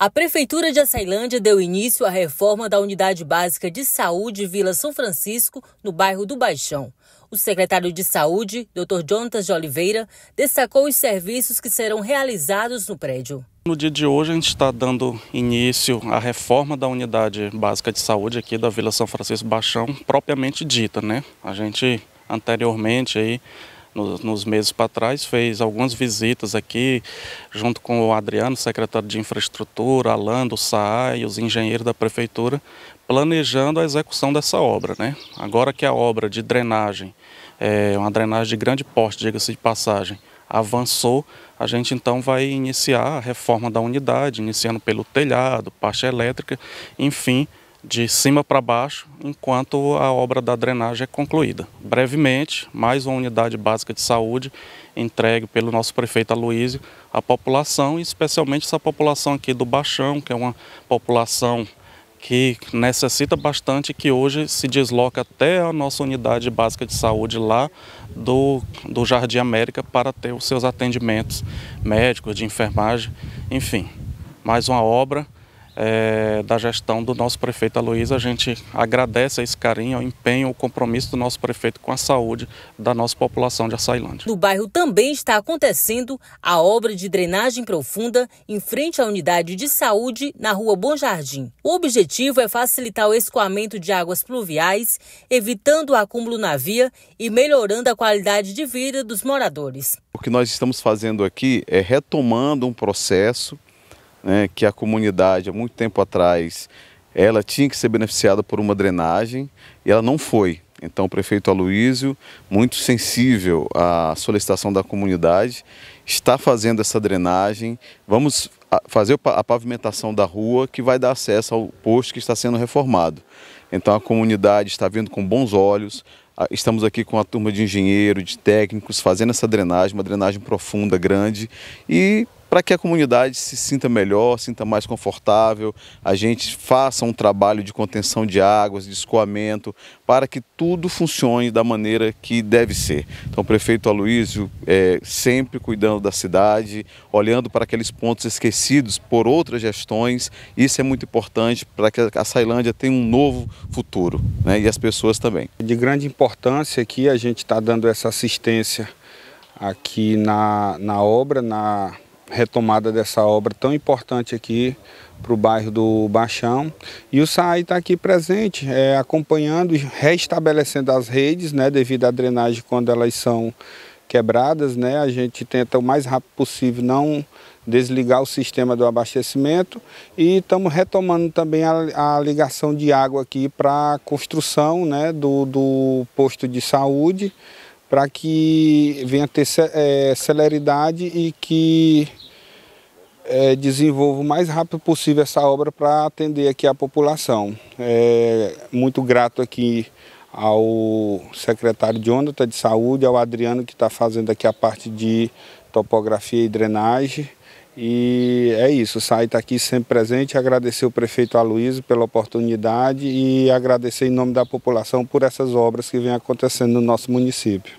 A Prefeitura de Açailândia deu início à reforma da Unidade Básica de Saúde Vila São Francisco, no bairro do Baixão. O secretário de Saúde, Dr. Jontas de Oliveira, destacou os serviços que serão realizados no prédio. No dia de hoje, a gente está dando início à reforma da unidade básica de saúde aqui da Vila São Francisco Baixão, propriamente dita, né? A gente anteriormente aí nos, nos meses para trás, fez algumas visitas aqui, junto com o Adriano, secretário de Infraestrutura, Alando, SAAI, os engenheiros da Prefeitura, planejando a execução dessa obra. Né? Agora que a obra de drenagem, é, uma drenagem de grande porte, diga-se de passagem, avançou, a gente então vai iniciar a reforma da unidade, iniciando pelo telhado, parte elétrica, enfim, de cima para baixo enquanto a obra da drenagem é concluída. Brevemente, mais uma unidade básica de saúde entregue pelo nosso prefeito Aloysio à população, especialmente essa população aqui do Baixão, que é uma população que necessita bastante que hoje se desloca até a nossa unidade básica de saúde lá do, do Jardim América para ter os seus atendimentos médicos, de enfermagem, enfim. Mais uma obra é, da gestão do nosso prefeito Aloysio. A gente agradece esse carinho, o empenho, o compromisso do nosso prefeito com a saúde da nossa população de Açailândia. No bairro também está acontecendo a obra de drenagem profunda em frente à unidade de saúde na rua Bom Jardim. O objetivo é facilitar o escoamento de águas pluviais, evitando o acúmulo na via e melhorando a qualidade de vida dos moradores. O que nós estamos fazendo aqui é retomando um processo né, que a comunidade, há muito tempo atrás, ela tinha que ser beneficiada por uma drenagem e ela não foi. Então, o prefeito Aloísio, muito sensível à solicitação da comunidade, está fazendo essa drenagem. Vamos fazer a pavimentação da rua que vai dar acesso ao posto que está sendo reformado. Então, a comunidade está vindo com bons olhos. Estamos aqui com a turma de engenheiro, de técnicos, fazendo essa drenagem, uma drenagem profunda, grande e para que a comunidade se sinta melhor, sinta mais confortável, a gente faça um trabalho de contenção de águas, de escoamento, para que tudo funcione da maneira que deve ser. Então, o prefeito Aloysio é, sempre cuidando da cidade, olhando para aqueles pontos esquecidos por outras gestões, isso é muito importante para que a Sailândia tenha um novo futuro né? e as pessoas também. De grande importância que a gente está dando essa assistência aqui na, na obra, na retomada dessa obra tão importante aqui para o bairro do Baixão. E o SAI está aqui presente, é, acompanhando, restabelecendo as redes, né, devido à drenagem quando elas são quebradas. Né, a gente tenta o mais rápido possível não desligar o sistema do abastecimento e estamos retomando também a, a, ligação de água aqui para a construção né, do, do posto de saúde para que venha ter é, celeridade e que é, desenvolvo o mais rápido possível essa obra para atender aqui a população. É, muito grato aqui ao secretário de onda tá, de Saúde, ao Adriano que está fazendo aqui a parte de topografia e drenagem. E é isso, o SAI está aqui sempre presente, agradecer o prefeito Aloysio pela oportunidade e agradecer em nome da população por essas obras que vêm acontecendo no nosso município.